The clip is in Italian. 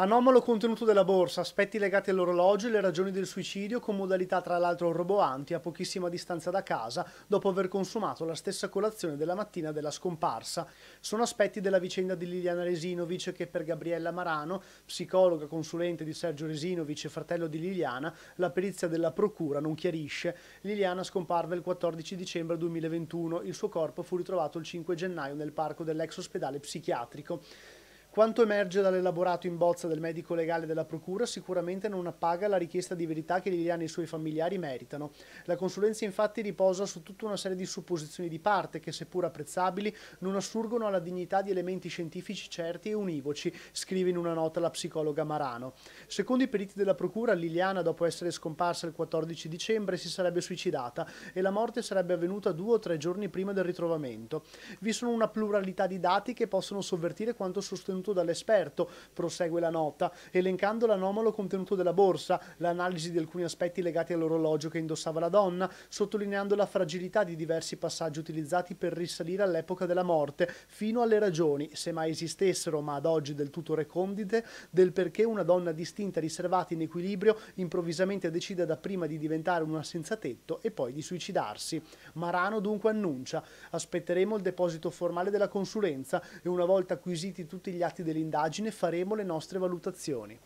Anomalo contenuto della borsa, aspetti legati all'orologio e le ragioni del suicidio con modalità tra l'altro roboanti a pochissima distanza da casa dopo aver consumato la stessa colazione della mattina della scomparsa. Sono aspetti della vicenda di Liliana Resinovic che per Gabriella Marano, psicologa consulente di Sergio Resinovic e fratello di Liliana, la perizia della procura non chiarisce. Liliana scomparve il 14 dicembre 2021, il suo corpo fu ritrovato il 5 gennaio nel parco dell'ex ospedale psichiatrico. Quanto emerge dall'elaborato in bozza del medico legale della Procura sicuramente non appaga la richiesta di verità che Liliana e i suoi familiari meritano. La consulenza infatti riposa su tutta una serie di supposizioni di parte che, seppur apprezzabili, non assurgono alla dignità di elementi scientifici certi e univoci, scrive in una nota la psicologa Marano. Secondo i periti della Procura, Liliana, dopo essere scomparsa il 14 dicembre, si sarebbe suicidata e la morte sarebbe avvenuta due o tre giorni prima del ritrovamento. Vi sono una pluralità di dati che possono sovvertire quanto sostenuto sostenuto dall'esperto, prosegue la nota, elencando l'anomalo contenuto della borsa, l'analisi di alcuni aspetti legati all'orologio che indossava la donna, sottolineando la fragilità di diversi passaggi utilizzati per risalire all'epoca della morte, fino alle ragioni, se mai esistessero, ma ad oggi del tutto recondite, del perché una donna distinta, riservata, in equilibrio, improvvisamente decida dapprima di diventare una senza tetto e poi di suicidarsi. Marano dunque annuncia, aspetteremo il deposito formale della consulenza e una volta acquisiti tutti gli atti risultati dell'indagine faremo le nostre valutazioni.